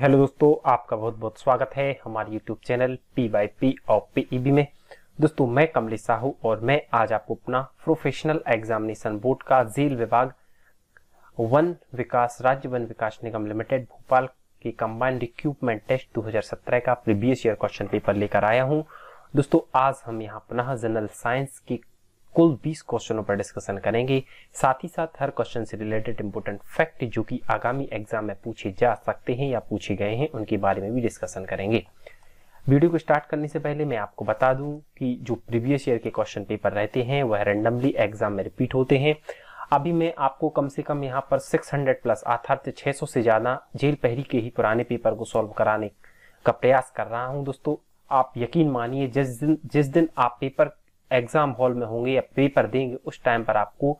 hello दोस्तों आपका बहुत बहुत स्वागत है हमारे YouTube channel P by P और पीईबी e में दोस्तों मैं कमलेश साहू और मैं आज आपको अपना प्रोफेशनल एग्जामिनेशन बोर्ड का जेल विभाग वन विकास राज्य वन विकास निगम लिमिटेड भोपाल की कंबाइंड रिक्यूपमेंट टेस्ट 2017 का प्रीवियस ईयर क्वेश्चन पेपर लेकर आया हूँ दोस्तों आज हम यहाँ अपना जनरल साइंस की कुल 20 क्वेश्चनों पर डिस्कशन करेंगे साथ ही साथ हर क्वेश्चन से रिलेटेड इंपोर्टेंट फैक्ट जो कि आगामी एग्जाम में पूछे जा सकते हैं या पूछे गए हैं उनके बारे में भी डिस्कशन करेंगे वीडियो को स्टार्ट करने से पहले मैं आपको बता दूं कि जो प्रीवियस ईयर के क्वेश्चन पेपर रहते हैं वह रैंडमली एग्जाम में रिपीट होते हैं अभी मैं आपको कम से कम यहाँ पर 600 प्लस अर्थात 600 से ज़्यादा जेल पहरी के ही पुराने पेपर को सॉल्व कराने का प्रयास कर रहा हूँ दोस्तों आप यकीन मानिए जिस दिन जिस दिन आप पेपर एग्ज़ाम हॉल में होंगे या पेपर देंगे उस टाइम पर आपको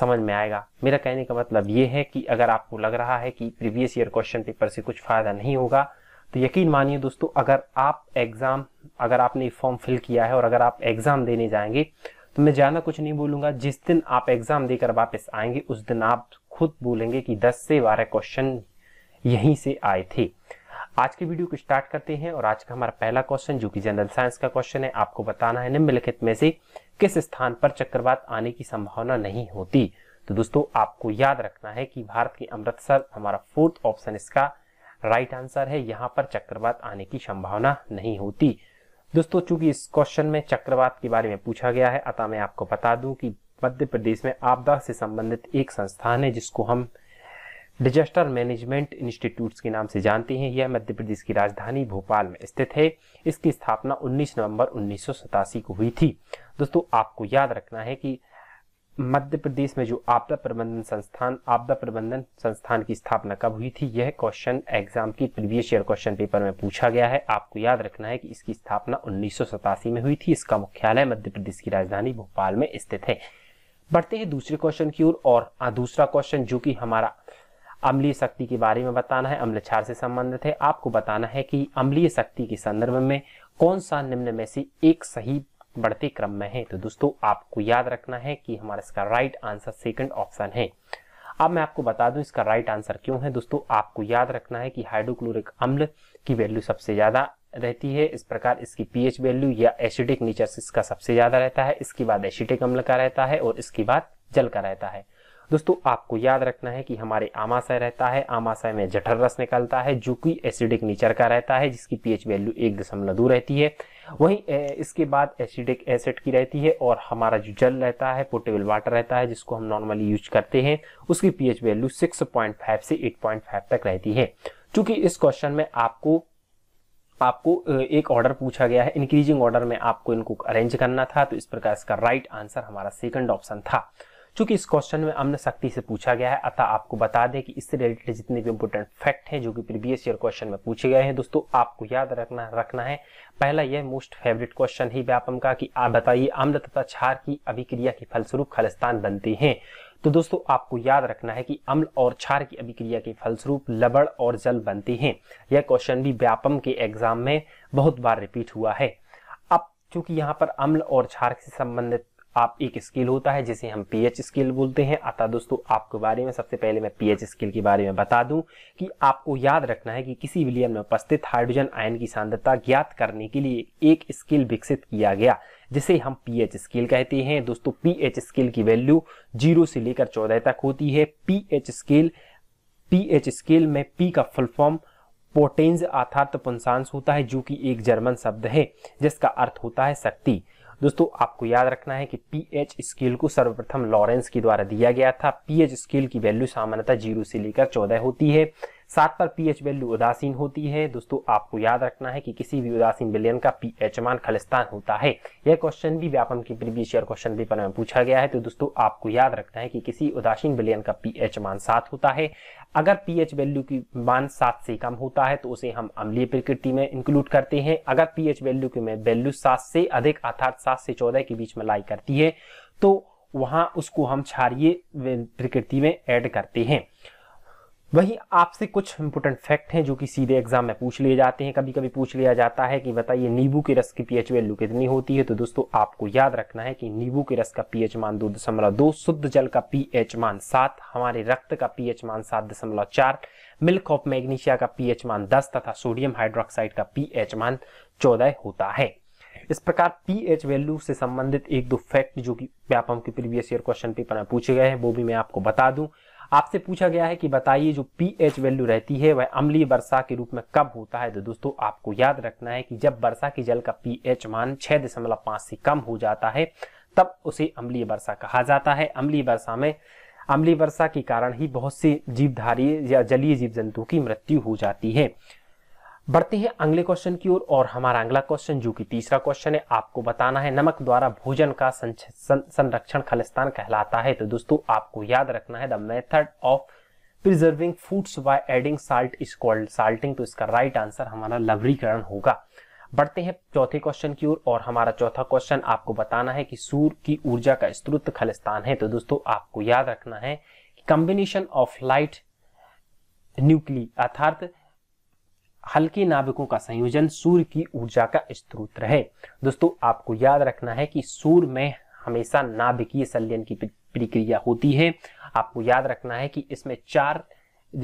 समझ में आएगा मेरा कहने का मतलब ये है कि अगर आपको लग रहा है कि प्रीवियस ईयर क्वेश्चन पेपर से कुछ फ़ायदा नहीं होगा तो यकीन मानिए दोस्तों अगर आप एग्ज़ाम अगर आपने फॉर्म फिल किया है और अगर आप एग्ज़ाम देने जाएंगे तो मैं ज़्यादा कुछ नहीं बोलूंगा जिस दिन आप एग्ज़ाम देकर वापस आएंगे उस दिन आप खुद बोलेंगे कि 10 से 12 क्वेश्चन यहीं से आए थे आज की वीडियो को स्टार्ट करते हैं और आज का हमारा पहला क्वेश्चन जो कि जनरल साइंस का क्वेश्चन है आपको बताना है निम्नलिखित में से किस स्थान पर चक्रवात आने की संभावना नहीं होती तो दोस्तों आपको याद रखना है कि भारत के अमृतसर हमारा फोर्थ ऑप्शन इसका राइट आंसर है यहाँ पर चक्रवात आने की संभावना नहीं होती दोस्तों चूंकि इस क्वेश्चन में चक्रवात के बारे में पूछा गया है अतः मैं आपको बता दूं कि मध्य प्रदेश में आपदा से संबंधित एक संस्थान है जिसको हम डिजास्टर मैनेजमेंट इंस्टीट्यूट के नाम से जानते हैं यह मध्य प्रदेश की राजधानी भोपाल में स्थित है इसकी स्थापना 19 नवंबर उन्नीस को हुई थी दोस्तों आपको याद रखना है कि मध्य प्रदेश में जो आपदा प्रबंधन संस्थान आपदा प्रबंधन संस्थान की स्थापना कब हुई थी यह क्वेश्चन एग्जाम की प्रीवियस ईयर क्वेश्चन पेपर में पूछा गया है आपको याद रखना है कि इसकी स्थापना उन्नीस में हुई थी इसका मुख्यालय मध्य प्रदेश की राजधानी भोपाल में स्थित है बढ़ते हैं दूसरे क्वेश्चन की ओर और, और दूसरा क्वेश्चन जो कि हमारा अम्लीय शक्ति के बारे में बताना है अम्ल क्षार से संबंधित है आपको बताना है कि अम्लीय शक्ति के संदर्भ में कौन सा निम्न में से एक सही बढ़ते क्रम में है तो दोस्तों आपको याद रखना है कि हमारा इसका राइट आंसर सेकंड ऑप्शन है अब मैं आपको बता दूं इसका राइट आंसर क्यों है दोस्तों आपको याद रखना है कि हाइड्रोक्लोरिक अम्ल की वैल्यू सबसे ज़्यादा रहती है इस प्रकार इसकी पीएच वैल्यू या एसिडिक नेचर इसका सबसे ज़्यादा रहता है इसके बाद एसिडिक अम्ल का रहता है और इसके बाद जल का रहता है दोस्तों आपको याद रखना है कि हमारे आमाशय रहता है आमाशय में जठर रस निकलता है जो कि एसिडिक नेचर का रहता है जिसकी पीएच वैल्यू एक दशमलव दो रहती है वहीं इसके बाद एसिडिक एसिड की रहती है और हमारा जो जल रहता है पोर्टेबल वाटर रहता है जिसको हम नॉर्मली यूज करते हैं उसकी पीएच वैल्यू फाइव से फाइव तक रहती है चूंकि इस क्वेश्चन में आपको आपको एक ऑर्डर पूछा गया है इंक्रीजिंग ऑर्डर में आपको इनको अरेंज करना था तो इस प्रकार इसका राइट आंसर हमारा सेकंड ऑप्शन था चूंकि इस क्वेश्चन में अमन शक्ति से पूछा गया है अतः आपको बता दें कि इससे रिलेटेड जितने भी इंपोर्टेंट फैक्ट हैं जो कि प्रीवियस ईयर क्वेश्चन में पूछे गए हैं दोस्तों आपको याद रखना रखना है पहला यह मोस्ट फेवरेट क्वेश्चन ही व्यापम का कि आप बताइए अम्ल तथा क्षार की अभिक्रिया के फलस्वरूप खालिस्तान बनते हैं तो दोस्तों आपको याद रखना है कि अम्ल और क्षार की अभिक्रिया के फलस्वरूप लबड़ और जल बनते हैं यह क्वेश्चन भी व्यापम के एग्जाम में बहुत बार रिपीट हुआ है अब चूंकि यहाँ पर अम्ल और क्षार से संबंधित आप एक स्किल होता है जिसे हम पीएच स्किल बोलते हैं अतः दोस्तों आपके बारे में सबसे पहले मैं पीएच स्किल के बारे में बता दूं कि आपको याद रखना है कि किसी विलियन में उपस्थित हाइड्रोजन आयन की सांद्रता ज्ञात करने के लिए एक स्किल विकसित किया गया जिसे हम पीएच स्किल कहते हैं दोस्तों पीएच स्किल की वैल्यू जीरो से लेकर चौदह तक होती है पीएच स्केल पीएच स्केल में पी का फुल फॉर्म पोटेंज अर्थात पुंसांस होता है जो कि एक जर्मन शब्द है जिसका अर्थ होता है शक्ति दोस्तों आपको याद रखना है कि पीएच स्केल को सर्वप्रथम लॉरेंस के द्वारा दिया गया था पीएच स्केल की वैल्यू सामान्यतः जीरो से लेकर चौदह होती है सात पर पीएच वैल्यू उदासीन होती है दोस्तों आपको याद रखना है कि किसी भी उदासीन विलयन का पीएच मान खलिस्तान होता है यह क्वेश्चन भी व्यापम के प्रीवियस ईयर क्वेश्चन पेपर में पूछा गया है तो दोस्तों आपको याद रखना है कि किसी उदासीन विलयन का पीएच मान सात होता है अगर पीएच वैल्यू की मान सात से कम होता है तो उसे हम अम्लीय प्रकृति में इंक्लूड करते हैं अगर पीएच वैल्यू की वैल्यू सात से अधिक अर्थात सात से चौदह के बीच में लाई करती है तो वहां उसको हम क्षारिय प्रकृति में ऐड करते हैं वही आपसे कुछ इंपोर्टेंट फैक्ट हैं जो कि सीधे एग्जाम में पूछ लिए जाते हैं कभी कभी पूछ लिया जाता है कि बताइए नींबू के रस की पीएच वैल्यू कितनी होती है तो दोस्तों आपको याद रखना है कि नींबू के रस का पीएच मान दो दशमलव दो शुद्ध जल का पीएच मान सात हमारे रक्त का पीएच मान सात दशमलव चार मिल्क ऑफ मैग्नीशिया का पीएच मान दस तथा सोडियम हाइड्रोक्साइड का पीएच मान चौदह होता है इस प्रकार पीएच वैल्यू से संबंधित एक दो फैक्ट जो कि व्यापम के प्रीवियस ईयर क्वेश्चन पेपर में पूछे गए हैं वो भी मैं आपको बता दूं आपसे पूछा गया है कि बताइए जो पीएच वैल्यू रहती है वह अम्लीय वर्षा के रूप में कब होता है तो दोस्तों आपको याद रखना है कि जब वर्षा के जल का पीएच मान 6.5 से कम हो जाता है तब उसे अम्लीय वर्षा कहा जाता है अम्लीय वर्षा में अम्लीय वर्षा के कारण ही बहुत से जीवधारी या जलीय जीव जंतु की मृत्यु हो जाती है बढ़ते हैं अगले क्वेश्चन की ओर और, और हमारा अगला क्वेश्चन जो कि तीसरा क्वेश्चन है आपको बताना है नमक द्वारा भोजन का संरक्षण खलिस्तान कहलाता है तो दोस्तों आपको याद रखना है the method of preserving foods by adding salt is called salting तो इसका राइट आंसर हमारा लवरीकरण होगा बढ़ते हैं चौथे क्वेश्चन की ओर और, और हमारा चौथा क्वेश्चन आपको बताना है कि सूर्य की ऊर्जा का स्त्रोत खलिस्तान है तो दोस्तों आपको याद रखना है कॉम्बिनेशन ऑफ लाइट न्यूक्ली अर्थात हल्की नाभिकों का संयोजन सूर्य की ऊर्जा का स्त्रोत रहे दोस्तों आपको याद रखना है कि सूर्य में हमेशा नाभिकीय संलयन की प्रक्रिया होती है आपको याद रखना है कि इसमें चार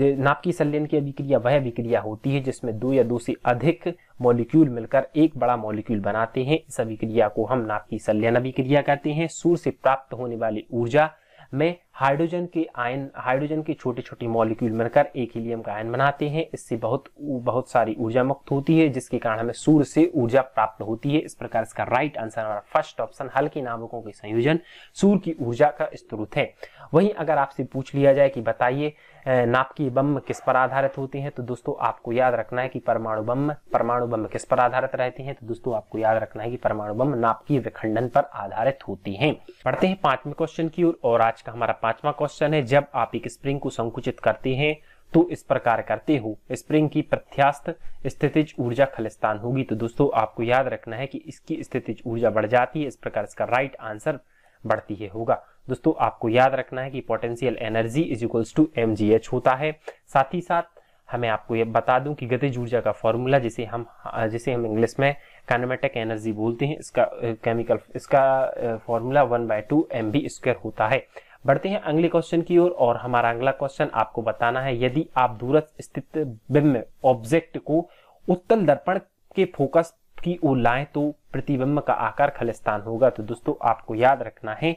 नाभिकीय संलयन की अभिक्रिया वह अभिक्रिया होती है जिसमें दो या दो से अधिक मॉलिक्यूल मिलकर एक बड़ा मॉलिक्यूल बनाते हैं इस अभिक्रिया को हम नाभिकीय संलयन अभिक्रिया कहते हैं सूर्य से प्राप्त होने वाली ऊर्जा में हाइड्रोजन के आयन हाइड्रोजन के छोटे छोटे मॉलिक्यूल बनकर एक हीलियम का आयन बनाते हैं इससे बहुत बहुत सारी ऊर्जा मुक्त होती है जिसके कारण हमें सूर्य से ऊर्जा प्राप्त होती है इस प्रकार इसका राइट आंसर हमारा फर्स्ट ऑप्शन हल्के नाभिकों के संयोजन सूर्य की ऊर्जा का स्त्रोत है वहीं अगर आपसे पूछ लिया जाए कि बताइए नाभिकीय बम किस पर आधारित होते हैं तो दोस्तों आपको याद रखना है कि परमाणु बम परमाणु बम किस पर आधारित रहते हैं तो दोस्तों आपको याद रखना है कि परमाणु बम नाभिकीय विखंडन पर आधारित होती हैं पढ़ते हैं पांचवें क्वेश्चन की ओर और आज का हमारा पांचवा क्वेश्चन है जब आप एक स्प्रिंग को संकुचित करते हैं तो इस प्रकार करते हो स्प्रिंग की प्रत्यास्थ स्थितिज ऊर्जा खलिस्तान होगी तो दोस्तों आपको याद रखना है कि इसकी स्थितिज ऊर्जा बढ़ जाती है इस प्रकार इसका राइट आंसर बढ़ती है होगा दोस्तों आपको याद रखना है कि potential energy is equals to M होता है साथ ही साथ हमें आपको ये बता दूं कि गतिज ऊर्जा का फॉर्मूला जिसे हम जिसे हम इंग्लिश में कैनमेटिक एनर्जी बोलते हैं इसका केमिकल इसका formula one by two M V square होता है बढ़ते हैं अगले क्वेश्चन की ओर और, और हमारा अगला क्वेश्चन आपको बताना है यदि आप दूरस्थ स्थित बिंब ऑब्जेक्ट को उत्तल दर्पण के फोकस की ओर लाएं तो प्रतिबिंब का आकार खलिस्तान होगा तो दोस्तों आपको याद रखना है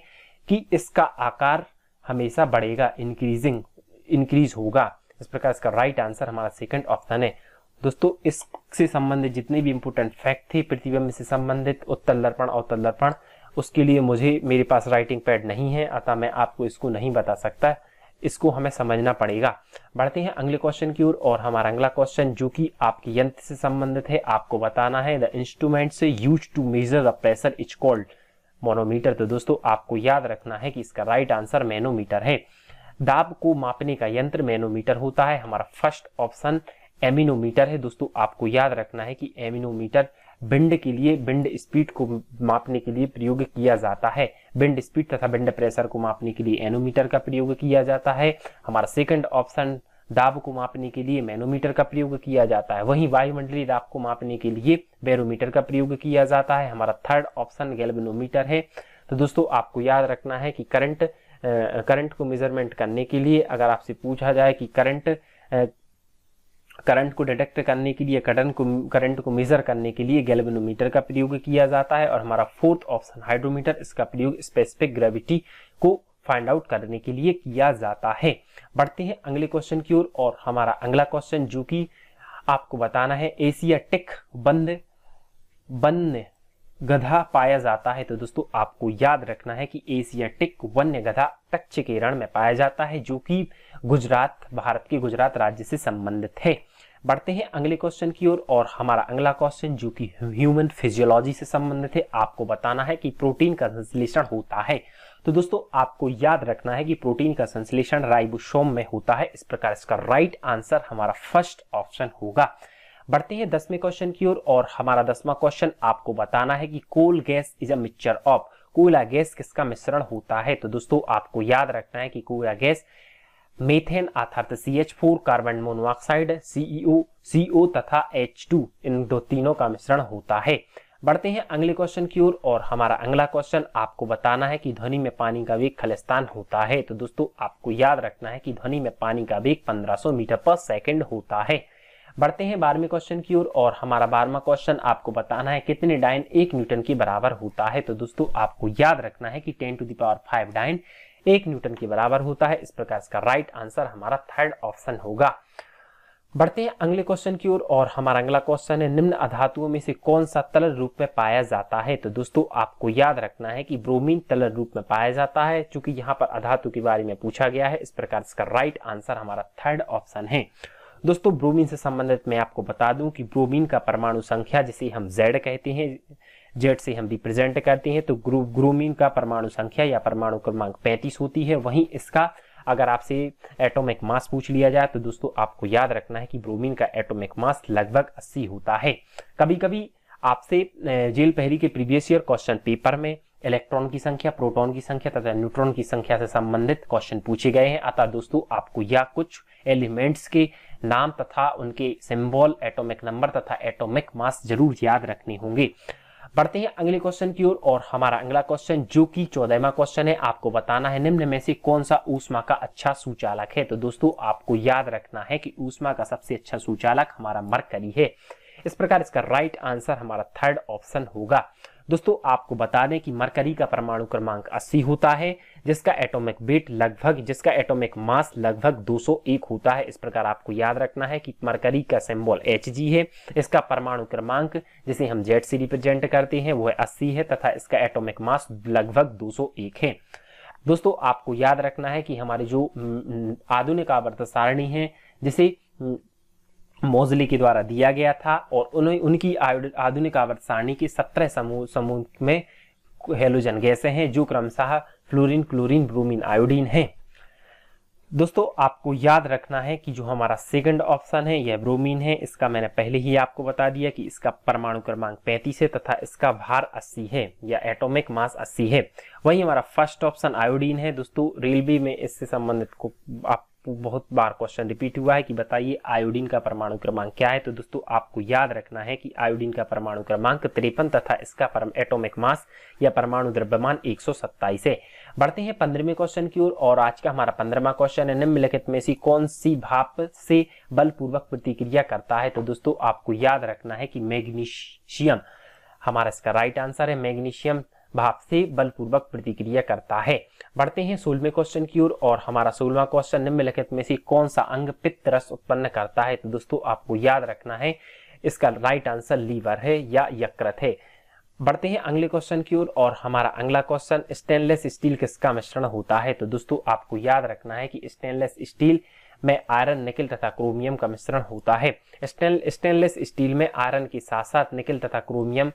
कि इसका आकार हमेशा बढ़ेगा इंक्रीजिंग इंक्रीज होगा इस प्रकार इसका राइट आंसर हमारा सेकंड ऑप्शन है दोस्तों इससे संबंधित जितने भी इंपोर्टेंट फैक्ट थे प्रतिबिंब से संबंधित उत्तल दर्पण अवतल दर्पण उसके लिए मुझे मेरे पास राइटिंग पैड नहीं है अतः मैं आपको इसको नहीं बता सकता इसको हमें समझना पड़ेगा बढ़ते हैं अगले क्वेश्चन की ओर और, और हमारा अगला क्वेश्चन जो कि आपके यंत्र से संबंधित है आपको बताना है द इंस्ट्रूमेंट से use to measure the pressure is called manometer तो दोस्तों आपको याद रखना है कि इसका राइट आंसर मैनोमीटर है दाब को मापने का यंत्र मैनोमीटर होता है हमारा फर्स्ट ऑप्शन एमिनोमीटर है दोस्तों आपको याद रखना है कि एमिनोमीटर बिंड के लिए बिंड स्पीड को मापने के लिए प्रयोग किया जाता है बिंड स्पीड तथा बिंड प्रेशर को मापने के लिए एनोमीटर का प्रयोग किया जाता है हमारा सेकंड ऑप्शन दाब को मापने के लिए मैनोमीटर का प्रयोग किया जाता है वहीं वायुमंडलीय दाब को मापने के लिए बैरोमीटर का प्रयोग किया जाता है हमारा थर्ड ऑप्शन गैल्बनोमीटर है तो दोस्तों आपको याद रखना है कि करंट करंट को मेजरमेंट करने के लिए अगर आपसे पूछा जाए कि करंट करंट को डिटेक्ट करने के लिए करंट को करंट को मेजर करने के लिए गैल्वेनोमीटर का प्रयोग किया जाता है और हमारा फोर्थ ऑप्शन हाइड्रोमीटर इसका प्रयोग स्पेसिफिक ग्रेविटी को फाइंड आउट करने के लिए किया जाता है बढ़ते हैं अगले क्वेश्चन की ओर और, और हमारा अगला क्वेश्चन जो कि आपको बताना है एशिया टेक बंद बंद गधा पाया जाता है तो दोस्तों आपको याद रखना है कि एशियाटिक वन्य गधा कच्छ रण में पाया जाता है जो कि गुजरात भारत के गुजरात राज्य से संबंधित है बढ़ते हैं अगले क्वेश्चन की ओर और, और हमारा अगला क्वेश्चन जो कि ह्यूमन फिजियोलॉजी से संबंधित है आपको बताना है कि प्रोटीन का संश्लेषण होता है तो दोस्तों आपको याद रखना है कि प्रोटीन का संश्लेषण राइबोसोम में होता है इस प्रकार इसका राइट आंसर हमारा फर्स्ट ऑप्शन होगा बढ़ते हैं दसवें क्वेश्चन की ओर और, और हमारा दसवा क्वेश्चन आपको बताना है कि coal gas is a mixture of कोयला गैस किसका मिश्रण होता है तो दोस्तों आपको याद रखना है कि कोयला गैस मेथेन अर्थात C H four carbon monoxide CEO CO तथा एच टू इन दो तीनों का मिश्रण होता है बढ़ते हैं अगले क्वेश्चन की ओर और, और हमारा अगला क्वेश्चन आपको बताना है कि ध्वनि में पानी का वेग खलिस्तान होता है तो दोस्तों आपको याद रखना है कि ध्वनि में पानी का वेग 1500 मीटर पर सेकंड होता है बढ़ते हैं बारहवें क्वेश्चन की ओर और, और हमारा बारहवा क्वेश्चन आपको बताना है कितने डाइन एक न्यूटन के बराबर होता है तो दोस्तों आपको याद रखना है कि ten to the power five dyne एक न्यूटन के बराबर होता है इस प्रकार इसका राइट आंसर हमारा थर्ड ऑप्शन होगा बढ़ते हैं अगले क्वेश्चन की ओर और, और हमारा अगला क्वेश्चन है निम्न अधातुओं में से कौन सा तलर रूप में पाया जाता है तो दोस्तों आपको याद रखना है कि ब्रोमीन तलर रूप में पाया जाता है चूंकि यहाँ पर अधातु के बारे में पूछा गया है इस प्रकार इसका राइट आंसर हमारा थर्ड ऑप्शन है दोस्तों ब्रोमीन से संबंधित मैं आपको बता दूं कि ब्रोमीन का परमाणु संख्या जिसे हम जेड कहते हैं जेड से हम रिप्रेजेंट करते हैं तो ग्रोमीन का परमाणु संख्या या परमाणु क्रमांक 35 होती है वहीं इसका अगर आपसे एटॉमिक मास पूछ लिया जाए तो दोस्तों आपको याद रखना है कि ब्रोमीन का एटॉमिक मास लगभग 80 होता है कभी कभी आपसे जेल पहली के प्रीवियस ईयर क्वेश्चन पेपर में इलेक्ट्रॉन की संख्या प्रोटॉन की संख्या तथा न्यूट्रॉन की संख्या से संबंधित क्वेश्चन पूछे गए हैं अतः दोस्तों आपको या कुछ एलिमेंट्स के नाम तथा उनके सिंबल एटॉमिक नंबर तथा एटॉमिक मास जरूर याद रखने होंगे बढ़ते हैं अगले क्वेश्चन की ओर और हमारा अगला क्वेश्चन जो कि चौदहवा क्वेश्चन है आपको बताना है निम्न में से कौन सा ऊष्मा का अच्छा सुचालक है तो दोस्तों आपको याद रखना है कि ऊष्मा का सबसे अच्छा सुचालक हमारा मरकरी है इस प्रकार इसका राइट आंसर हमारा थर्ड ऑप्शन होगा दोस्तों आपको बता दें कि मरकरी का परमाणु क्रमांक 80 होता है जिसका एटॉमिक वेट लगभग जिसका एटॉमिक मास लगभग 201 होता है इस प्रकार आपको याद रखना है कि मरकरी का सिंबल एच है इसका परमाणु क्रमांक जिसे हम जेड से रिप्रेजेंट करते हैं वो है अस्सी है तथा इसका एटोमिक मास लगभग दो है दोस्तों आपको याद रखना है कि हमारे जो आधुनिक आवर्त सारणी है जिसे मोजली के द्वारा दिया गया था और उन्हें उनकी आधुनिक आवर्त सारणी के सत्रह समूह समूह में हेलोजन गैसें हैं जो क्रमशः फ्लोरीन क्लोरीन ब्रोमीन आयोडीन है दोस्तों आपको याद रखना है कि जो हमारा सेकंड ऑप्शन है यह ब्रोमीन है इसका मैंने पहले ही आपको बता दिया कि इसका परमाणु क्रमांक 35 है तथा इसका भार 80 है या एटॉमिक मास 80 है वही हमारा फर्स्ट ऑप्शन आयोडीन है दोस्तों रेलवे में इससे संबंधित को आप बहुत बार क्वेश्चन रिपीट हुआ है कि बताइए आयोडीन का परमाणु क्रमांक क्या है तो दोस्तों आपको याद रखना है कि आयोडीन का परमाणु क्रमांक तिरपन तथा इसका परम एटोमिक मास या परमाणु द्रव्यमान 127 है बढ़ते हैं पंद्रहवें क्वेश्चन की ओर और, और आज का हमारा पंद्रहवा क्वेश्चन है निम्नलिखित में से कौन सी भाप से बलपूर्वक प्रतिक्रिया करता है तो दोस्तों आपको याद रखना है कि मैग्नीशियम हमारा इसका राइट आंसर है मैग्नीशियम भाप से बलपूर्वक प्रतिक्रिया करता है बढ़ते हैं सोलवे क्वेश्चन की ओर और हमारा सोलवा क्वेश्चन निम्नलिखित में से कौन सा अंग पित्त रस उत्पन्न करता है तो दोस्तों आपको याद रखना है इसका राइट आंसर लीवर है या यकृत है बढ़ते हैं अगले क्वेश्चन की ओर और हमारा अगला क्वेश्चन स्टेनलेस स्टील किसका मिश्रण होता है तो दोस्तों आपको याद रखना है कि स्टेनलेस स्टील में आयरन निकल तथा क्रोमियम का मिश्रण होता है स्टेनलेस स्टील में आयरन के साथ साथ निकल तथा क्रोमियम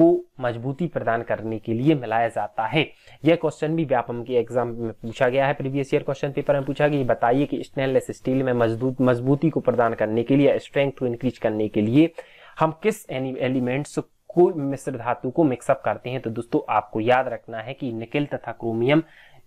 को मजबूती प्रदान करने के लिए मिलाया जाता है यह क्वेश्चन भी व्यापम के एग्जाम में पूछा गया है प्रीवियस ईयर क्वेश्चन पेपर में पूछा गया बताइए कि स्टेनलेस स्टील में मजबूत मजबूती को प्रदान करने के लिए स्ट्रेंथ को इंक्रीज करने के लिए हम किस एलिमेंट्स को मिश्र धातु को मिक्सअप करते हैं तो दोस्तों आपको याद रखना है कि निकिल तथा क्रोमियम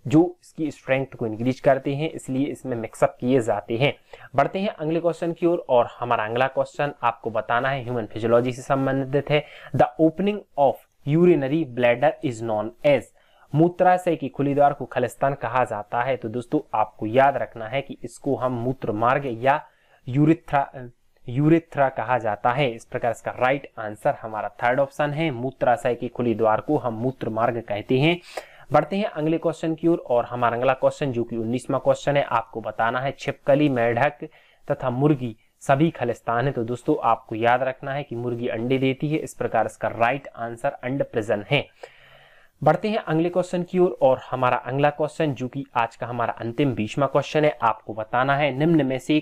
जो इसकी स्ट्रेंथ को इंक्रीज करते हैं इसलिए इसमें मिक्सअप किए जाते हैं बढ़ते हैं अगले क्वेश्चन की ओर और, और हमारा अगला क्वेश्चन आपको बताना है ह्यूमन फिजियोलॉजी से संबंधित है the opening of urinary bladder is known as मूत्राशय की खुली द्वार को खलिस्तान कहा जाता है तो दोस्तों आपको याद रखना है कि इसको हम मूत्र मार्ग या यूरिथ्रा यूरिथ्रा कहा जाता है इस प्रकार इसका राइट आंसर हमारा थर्ड ऑप्शन है मूत्राशय की खुली द्वार को हम मूत्र मार्ग कहते हैं बढ़ते हैं अगले क्वेश्चन की ओर और हमारा अगला क्वेश्चन जो कि उन्नीसवा क्वेश्चन है आपको बताना है छिपकली मेढक तथा मुर्गी सभी खलिस्तान है तो दोस्तों आपको याद रखना है कि मुर्गी अंडे देती है इस प्रकार इसका राइट आंसर अंड प्रेजेंट है बढ़ते हैं अगले क्वेश्चन की ओर और, और हमारा अगला क्वेश्चन जो कि आज का हमारा अंतिम बीसवा क्वेश्चन है आपको बताना है निम्न में से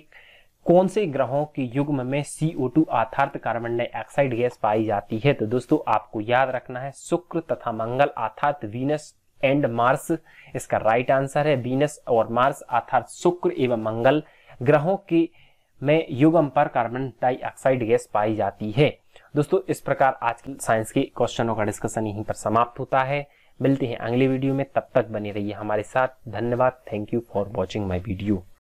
कौन से ग्रहों के युग्म में CO2 आधारित कार्बन डाइऑक्साइड गैस पाई जाती है तो दोस्तों आपको याद रखना है शुक्र तथा मंगल अर्थात वीनस एंड मार्स इसका राइट आंसर है वीनस और मार्स अर्थात शुक्र एवं मंगल ग्रहों के में युगम पर कार्बन डाइऑक्साइड गैस पाई जाती है दोस्तों इस प्रकार आज के साइंस के क्वेश्चनों का डिस्कशन यहीं पर समाप्त होता है मिलते हैं अगले वीडियो में तब तक बने रहिए हमारे साथ धन्यवाद thank you for watching my video